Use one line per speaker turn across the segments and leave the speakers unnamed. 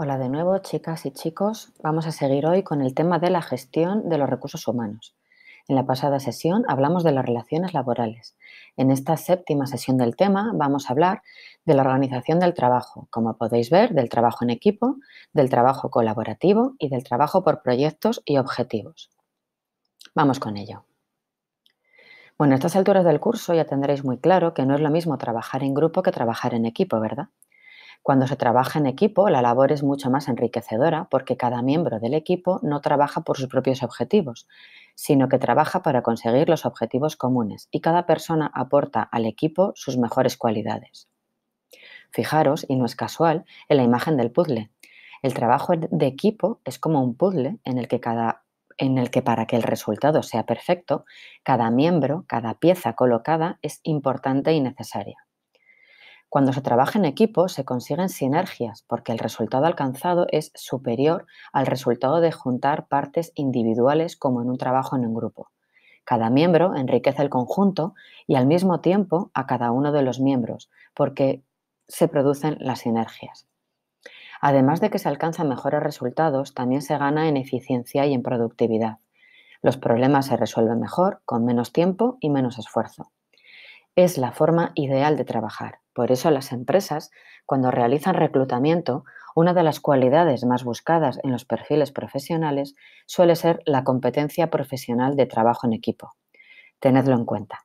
Hola de nuevo, chicas y chicos. Vamos a seguir hoy con el tema de la gestión de los recursos humanos. En la pasada sesión hablamos de las relaciones laborales. En esta séptima sesión del tema vamos a hablar de la organización del trabajo, como podéis ver, del trabajo en equipo, del trabajo colaborativo y del trabajo por proyectos y objetivos. Vamos con ello. Bueno, a estas alturas del curso ya tendréis muy claro que no es lo mismo trabajar en grupo que trabajar en equipo, ¿verdad? Cuando se trabaja en equipo, la labor es mucho más enriquecedora porque cada miembro del equipo no trabaja por sus propios objetivos, sino que trabaja para conseguir los objetivos comunes y cada persona aporta al equipo sus mejores cualidades. Fijaros, y no es casual, en la imagen del puzzle. El trabajo de equipo es como un puzzle en el que cada en el que para que el resultado sea perfecto, cada miembro, cada pieza colocada es importante y necesaria. Cuando se trabaja en equipo se consiguen sinergias porque el resultado alcanzado es superior al resultado de juntar partes individuales como en un trabajo en un grupo. Cada miembro enriquece el conjunto y al mismo tiempo a cada uno de los miembros porque se producen las sinergias. Además de que se alcanzan mejores resultados, también se gana en eficiencia y en productividad. Los problemas se resuelven mejor, con menos tiempo y menos esfuerzo. Es la forma ideal de trabajar por eso las empresas, cuando realizan reclutamiento, una de las cualidades más buscadas en los perfiles profesionales suele ser la competencia profesional de trabajo en equipo. Tenedlo en cuenta.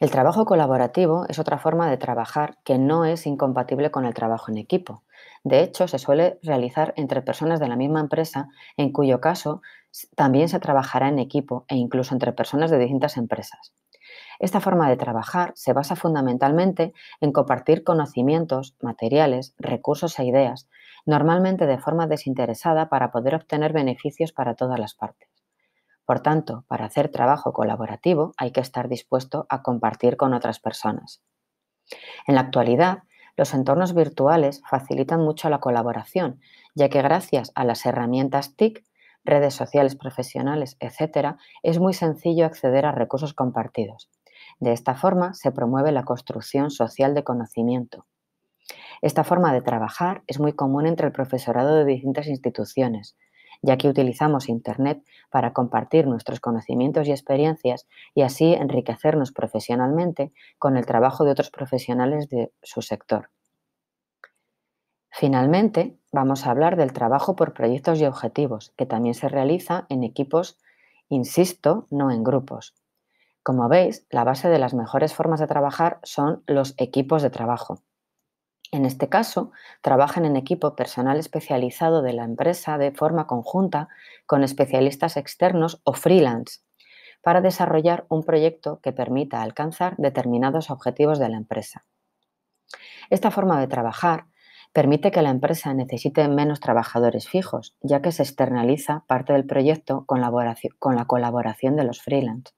El trabajo colaborativo es otra forma de trabajar que no es incompatible con el trabajo en equipo. De hecho, se suele realizar entre personas de la misma empresa, en cuyo caso también se trabajará en equipo e incluso entre personas de distintas empresas. Esta forma de trabajar se basa fundamentalmente en compartir conocimientos, materiales, recursos e ideas, normalmente de forma desinteresada para poder obtener beneficios para todas las partes. Por tanto, para hacer trabajo colaborativo hay que estar dispuesto a compartir con otras personas. En la actualidad, los entornos virtuales facilitan mucho la colaboración, ya que gracias a las herramientas TIC, redes sociales profesionales, etc., es muy sencillo acceder a recursos compartidos. De esta forma se promueve la construcción social de conocimiento. Esta forma de trabajar es muy común entre el profesorado de distintas instituciones, ya que utilizamos Internet para compartir nuestros conocimientos y experiencias y así enriquecernos profesionalmente con el trabajo de otros profesionales de su sector. Finalmente, vamos a hablar del trabajo por proyectos y objetivos, que también se realiza en equipos, insisto, no en grupos. Como veis, la base de las mejores formas de trabajar son los equipos de trabajo. En este caso, trabajan en equipo personal especializado de la empresa de forma conjunta con especialistas externos o freelance para desarrollar un proyecto que permita alcanzar determinados objetivos de la empresa. Esta forma de trabajar permite que la empresa necesite menos trabajadores fijos, ya que se externaliza parte del proyecto con la colaboración de los freelance.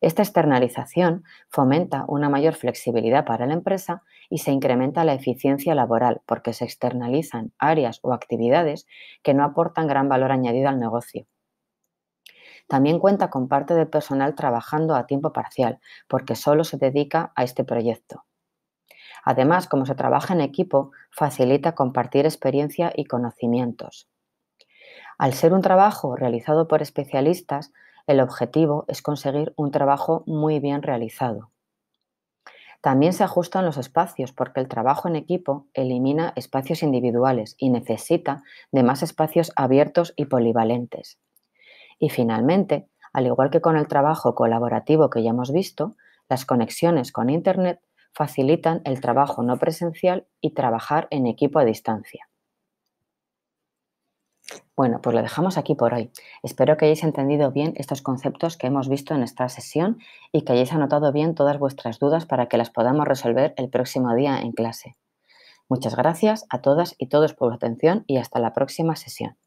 Esta externalización fomenta una mayor flexibilidad para la empresa y se incrementa la eficiencia laboral porque se externalizan áreas o actividades que no aportan gran valor añadido al negocio. También cuenta con parte del personal trabajando a tiempo parcial porque solo se dedica a este proyecto. Además, como se trabaja en equipo, facilita compartir experiencia y conocimientos. Al ser un trabajo realizado por especialistas, el objetivo es conseguir un trabajo muy bien realizado. También se ajustan los espacios porque el trabajo en equipo elimina espacios individuales y necesita de más espacios abiertos y polivalentes. Y finalmente, al igual que con el trabajo colaborativo que ya hemos visto, las conexiones con Internet facilitan el trabajo no presencial y trabajar en equipo a distancia. Bueno, pues lo dejamos aquí por hoy. Espero que hayáis entendido bien estos conceptos que hemos visto en esta sesión y que hayáis anotado bien todas vuestras dudas para que las podamos resolver el próximo día en clase. Muchas gracias a todas y todos por su atención y hasta la próxima sesión.